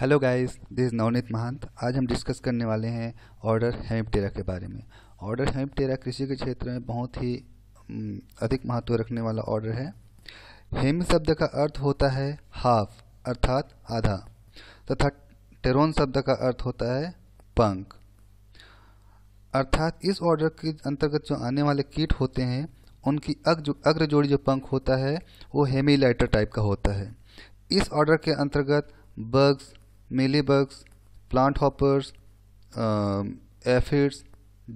hello guys this Navneet Mahant आज हम discuss करने वाले हैं ऑर्डर हेमिप्टेरा के बारे में ऑर्डर हेमिप्टेरा कृषि के क्षेत्र में बहुत ही अधिक महत्व रखने वाला ऑर्डर है हेम शब्द का अर्थ होता है हाफ अर्थात आधा तथा टेरोन शब्द का अर्थ होता है पंख अर्थात इस ऑर्डर के अंतर्गत जो आने वाले कीट होते हैं उनकी अग्र जोड़ी जो पंख होता है वो हेमीलाइटर टाइप का होता है इस ऑर्डर के अंतर्गत bugs mealybugs, plant hoppers aphids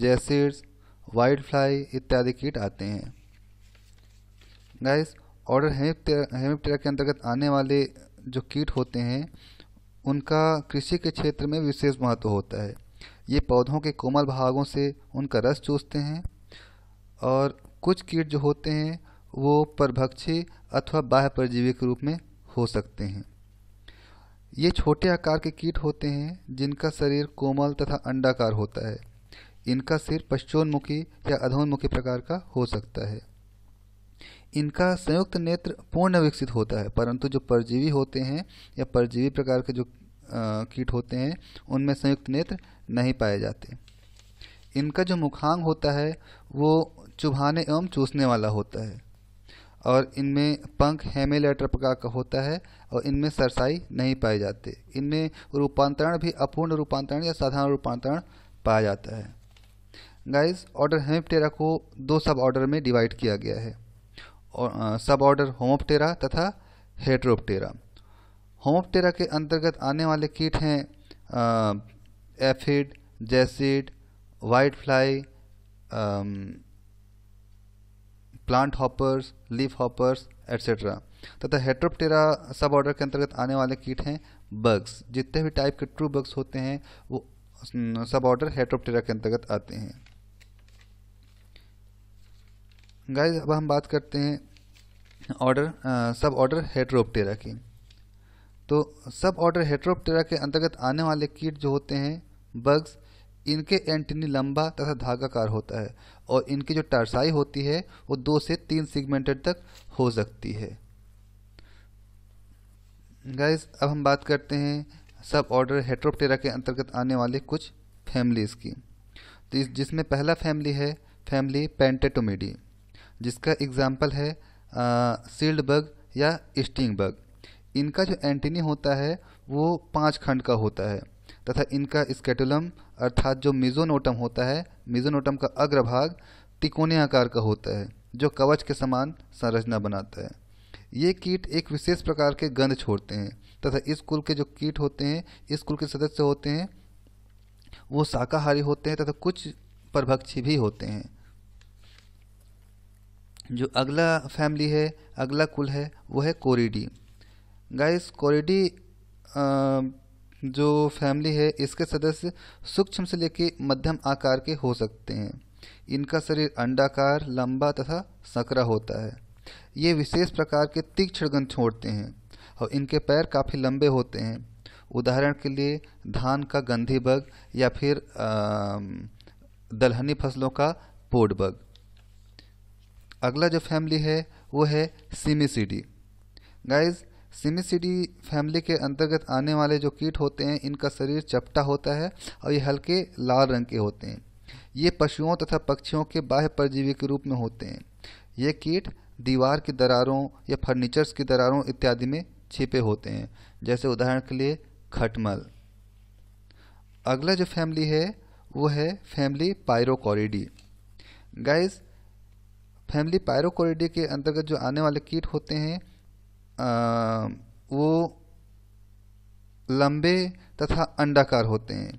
jassids wild fly इत्यादि कीट आते हैं गाइस ऑर्डर हेमिप्टेरा के अंतर्गत आने वाले जो कीट होते हैं उनका कृषि के क्षेत्र में विशेष महत्व होता है ये पौधों के कोमल भागों से उनका रस चूसते हैं और कुछ कीट जो होते हैं वो परभक्षी अथवा बाह्य परजीवी के रूप में हो सकते हैं ये छोटे आकार के कीट होते हैं जिनका शरीर कोमल तथा अंडाकार होता है इनका सिर पश्चोन्मुखी या अधोन्मुखी प्रकार का हो सकता है इनका संयुक्त नेत्र पूर्ण विकसित होता है परंतु जो परजीवी होते हैं या परजीवी प्रकार के जो कीट होते हैं उनमें संयुक्त नेत्र नहीं पाए जाते इनका जो मुखांग होता है वो चुभाने एवं चूसने वाला होता है और इनमें पंख हेमेल प्रकार का होता है और इनमें सरसाई नहीं पाए जाते इनमें रूपांतरण भी अपूर्ण रूपांतरण या साधारण रूपांतरण पाया जाता है गाइस ऑर्डर हेमिप्टेरा को दो सब ऑर्डर में डिवाइड किया गया है और आ, सब ऑर्डर होमोप्टेरा तथा हेट्रोप्टेरा होमोप्टेरा के अंतर्गत आने वाले कीट हैं aphid jassid white fly plant hoppers leaf hoppers etcetera तथा हेट्रोप्टेरा सब ऑर्डर के अंतर्गत आने वाले कीट हैं बग्स जितने भी टाइप के ट्रू बग्स होते हैं वो सब ऑर्डर हेट्रोप्टेरा के अंतर्गत आते हैं गाइज अब हम बात करते हैं ऑर्डर सब ऑर्डर हेट्रोप्टेरा की तो सब ऑर्डर हेट्रोप्टेरा के अंतर्गत आने वाले कीट जो होते हैं बग्स इनके एंटनी लंबा तथा धागाकार होता है और इनकी जो टर्साई होती है वो दो से तीन सिगमेंटेड तक हो सकती है गाइस अब हम बात करते हैं सब ऑर्डर हेट्रोप्टेरा के अंतर्गत आने वाले कुछ फैमिलीज़ की तो इस जिसमें पहला फैमिली है फैमिली पेंटेटोमिडी जिसका एग्जाम्पल है सील्ड बग या स्टिंग बग इनका जो एंटीनी होता है वो पाँच खंड का होता है तथा इनका स्केटुलम अर्थात जो मिजोनोटम होता है मिजोनोटम का अग्रभाग तिकोने आकार का होता है जो कवच के समान संरचना बनाता है ये कीट एक विशेष प्रकार के गंध छोड़ते हैं तथा इस कुल के जो कीट होते हैं इस कुल के सदस्य होते हैं वो शाकाहारी होते हैं तथा कुछ परभक्षी भी होते हैं जो अगला फैमिली है अगला कुल है वो है कोरिडी गाइस कोरिडी जो फैमिली है इसके सदस्य सूक्ष्म से लेकर मध्यम आकार के हो सकते हैं इनका शरीर अंडाकार लंबा तथा सकरा होता है ये विशेष प्रकार के तीक्ष्ण गंध छोड़ते हैं और इनके पैर काफ़ी लंबे होते हैं उदाहरण के लिए धान का गंधी बग या फिर आ, दलहनी फसलों का पोड बग अगला जो फैमिली है वो है सीडी गाइज सिनेसिडी फैमिली के अंतर्गत आने वाले जो कीट होते हैं इनका शरीर चपटा होता है और ये हल्के लाल रंग के होते हैं ये पशुओं तथा पक्षियों के बाह्य परजीवी के रूप में होते हैं ये कीट दीवार की दरारों या फर्नीचर्स की दरारों इत्यादि में छिपे होते हैं जैसे उदाहरण के लिए खटमल अगला जो फैमिली है वो है family Pyrrhocoridae guys family Pyrrhocoridae के अंतर्गत जो आने वाले कीट होते हैं वो लंबे तथा अंडाकार होते हैं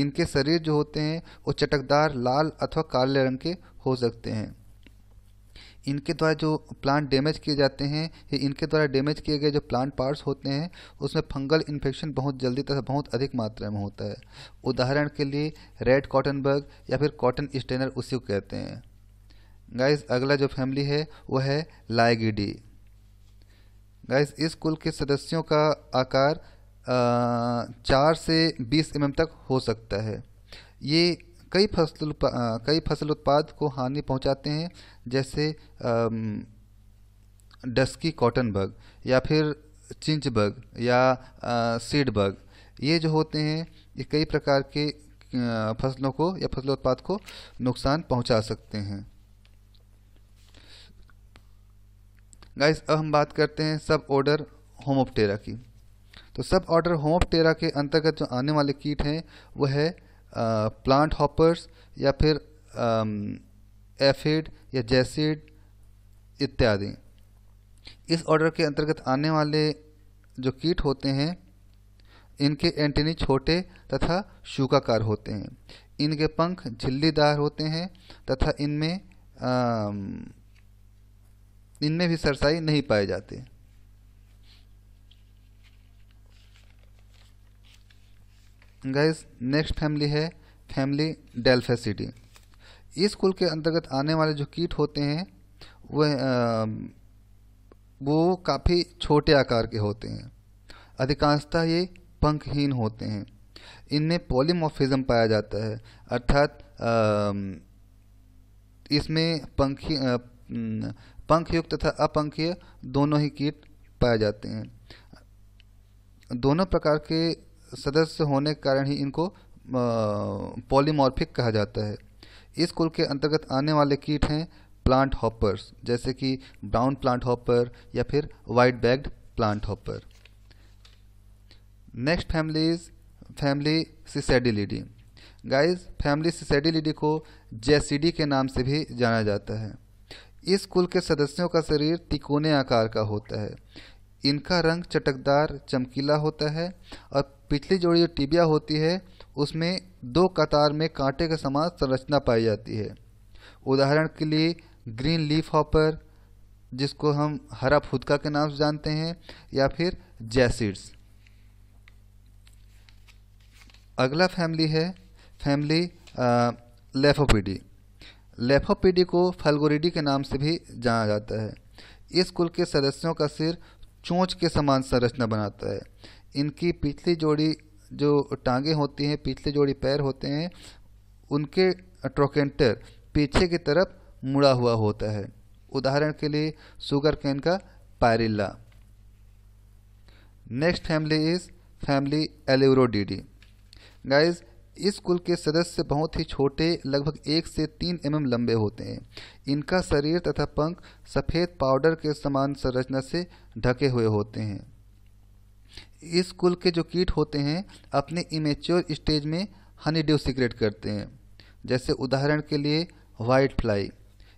इनके शरीर जो होते हैं वो चटकदार लाल अथवा काले रंग के हो सकते हैं इनके द्वारा जो प्लांट डैमेज किए जाते हैं या इनके द्वारा डैमेज किए गए जो प्लांट पार्ट्स होते हैं उसमें फंगल इन्फेक्शन बहुत जल्दी तथा बहुत अधिक मात्रा में होता है उदाहरण के लिए रेड कॉटन बर्ग या फिर कॉटन स्टेनर उसी को कहते हैं गाइस अगला जो फैमिली है वह है लाइगिडी गाइस इस कुल के सदस्यों का आकार चार से बीस एम तक हो सकता है ये कई फसल कई फसल उत्पाद को हानि पहुंचाते हैं जैसे डस्की कॉटन बग या फिर चिंच बग या सीड बग ये जो होते हैं ये कई प्रकार के फसलों को या फसल उत्पाद को नुकसान पहुंचा सकते हैं गाइस अब हम बात करते हैं सब ऑर्डर होमोप्टेरा की तो सब ऑर्डर होमोप्टेरा के अंतर्गत जो आने वाले कीट हैं वो है आ, प्लांट हॉपर्स या फिर एफिड या जैसिड इत्यादि इस ऑर्डर के अंतर्गत आने वाले जो कीट होते हैं इनके एंटीनी छोटे तथा शूकाकार होते हैं इनके पंख झिल्लीदार होते हैं तथा इनमें इनमें भी सरसाई नहीं पाए जाते गैस नेक्स्ट फैमिली है फैमिली डेल्फेसिडी इस कुल के अंतर्गत आने वाले जो कीट होते हैं वो, वो काफ़ी छोटे आकार के होते हैं अधिकांशतः ये पंखहीन होते हैं इनमें पॉलीमोफिज्म पाया जाता है अर्थात इसमें पंखी पंखयुक्त तथा अपंखीय दोनों ही कीट पाए जाते हैं दोनों प्रकार के सदस्य होने के कारण ही इनको पॉलीमॉर्फिक कहा जाता है इस कुल के अंतर्गत आने वाले कीट हैं प्लांट हॉपर्स जैसे कि ब्राउन प्लांट हॉपर या फिर white backed plant hopper next families family Cicadellidae guys family Cicadellidae को जेसीडी के नाम से भी जाना जाता है इस कुल के सदस्यों का शरीर तिकोने आकार का होता है इनका रंग चटकदार चमकीला होता है और पिछली जोड़ी जो टिबिया होती है उसमें दो कतार में कांटे के समान संरचना पाई जाती है उदाहरण के लिए ग्रीन लीफ हॉपर जिसको हम हरा फुदका के नाम से जानते हैं या फिर जैसिड्स अगला फैमिली है फैमिली लेफोपीडी लेफोपीडी को फलगोरिडी के नाम से भी जाना जाता है इस कुल के सदस्यों का सिर चोंच के समान संरचना बनाता है इनकी पिछली जोड़ी जो टांगे होती हैं पिछली जोड़ी पैर होते हैं उनके ट्रोकेंटर पीछे की तरफ मुड़ा हुआ होता है उदाहरण के लिए शुगर कैन का Pyrilla next family is family Aleyrodidae guys इस कुल के सदस्य बहुत ही छोटे लगभग एक से तीन एम लंबे होते हैं इनका शरीर तथा पंख सफ़ेद पाउडर के समान संरचना से ढके हुए होते हैं इस कुल के जो कीट होते हैं अपने इमेच्योर स्टेज में हनीड्यू सिक्रेट करते हैं जैसे उदाहरण के लिए वाइट फ्लाई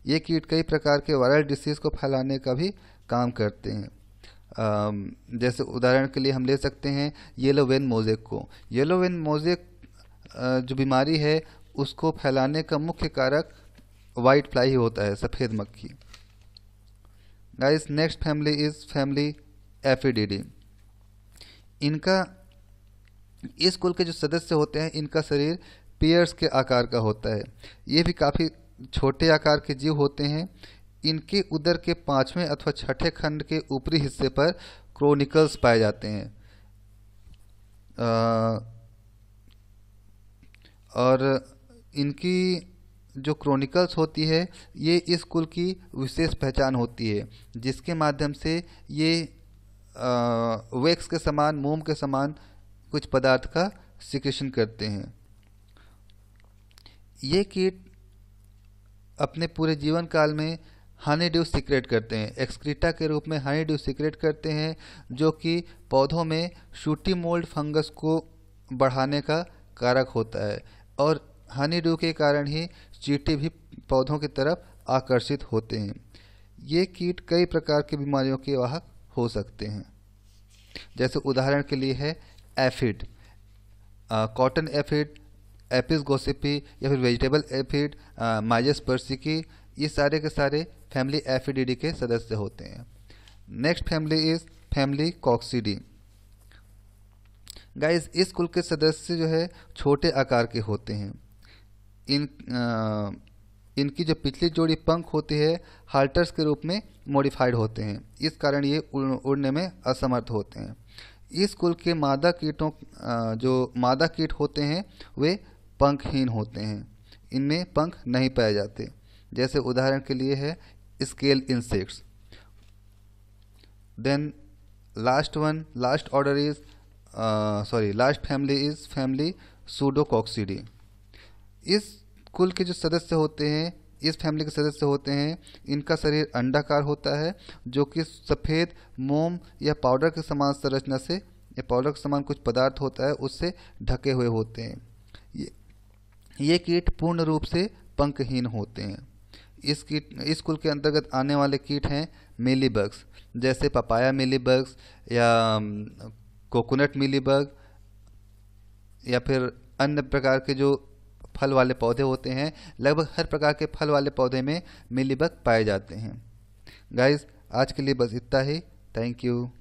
ये कीट कई प्रकार के वायरल डिसीज़ को फैलाने का भी काम करते हैं जैसे उदाहरण के लिए हम ले सकते हैं येलो वेन मोजेक को येलो वेन मोजेक जो बीमारी है उसको फैलाने का मुख्य कारक वाइट फ्लाई ही होता है सफ़ेद मक्खी guys next family is family Aphididae इनका इस कुल के जो सदस्य होते हैं इनका शरीर पियर्स के आकार का होता है ये भी काफ़ी छोटे आकार के जीव होते हैं इनके उदर के पाँचवें अथवा छठे खंड के ऊपरी हिस्से पर क्रोनिकल्स पाए जाते हैं आ, और इनकी जो क्रॉनिकल्स होती है ये इस कुल की विशेष पहचान होती है जिसके माध्यम से ये वैक्स के समान मोम के समान कुछ पदार्थ का सिक्रेशन करते हैं ये कीट अपने पूरे जीवन काल में हनी ड्यू सिक्रेट करते हैं एक्सक्रीटा के रूप में हनी ड्यू सिक्रेट करते हैं जो कि पौधों में शूटी मोल्ड फंगस को बढ़ाने का कारक होता है और हनी डू के कारण ही चीटे भी पौधों की तरफ आकर्षित होते हैं ये कीट कई प्रकार की बीमारियों के वाहक हो सकते हैं जैसे उदाहरण के लिए है aphid cotton aphid Aphis gossypii या फिर वेजिटेबल एफिड माइजस पर्सिकी ये सारे के सारे फैमिली एफिडीडी के सदस्य होते हैं next family is family Coccidae guys इस कुल के सदस्य जो है छोटे आकार के होते हैं इन आ, इनकी जो पिछली जोड़ी पंख होती है हाल्टर्स के रूप में मॉडिफाइड होते हैं इस कारण ये उड़ने में असमर्थ होते हैं इस कुल के मादा कीटों जो मादा कीट होते हैं वे पंखहीन होते हैं इनमें पंख नहीं पाए जाते जैसे उदाहरण के लिए है scale insects then last one last order is sorry last family is family Pseudococcidae इस कुल के जो सदस्य होते हैं इस फैमिली के सदस्य होते हैं इनका शरीर अंडाकार होता है जो कि सफ़ेद मोम या पाउडर के समान संरचना से या पाउडर के समान कुछ पदार्थ होता है उससे ढके हुए होते हैं ये ये कीट पूर्ण रूप से पंखहीन होते हैं इस कीट इस कुल के अंतर्गत आने वाले कीट हैं मिलीबग्स जैसे पपाया मिलीबग्स या कोकोनट मिलीबग या फिर अन्य प्रकार के जो फल वाले पौधे होते हैं लगभग हर प्रकार के फल वाले पौधे में मिलीबग पाए जाते हैं गाइज आज के लिए बस इतना ही थैंक यू